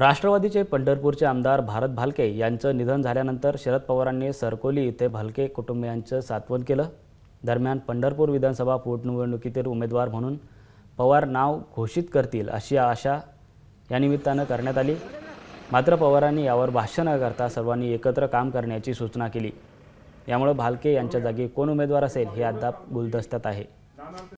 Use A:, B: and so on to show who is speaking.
A: राष्ट्रवादीचे पंढरपूरचे आमदार भारत भालके यांचं निधन झाल्यानंतर शरद पवारांनी सरकोली इथे भालके कुटुंबियांचं सात्वन केलं दरम्यान पंढरपूर विधानसभा पोटनिवडणुकीतील उमेदवार म्हणून पवार नाव घोषित करतील अशी आशा या निमित्तानं करण्यात आली मात्र पवारांनी यावर भाष्य न करता सर्वांनी एकत्र काम करण्याची सूचना केली यामुळे भालके यांच्या जागी कोण उमेदवार असेल हे अद्याप गुलदस्त्यात आहे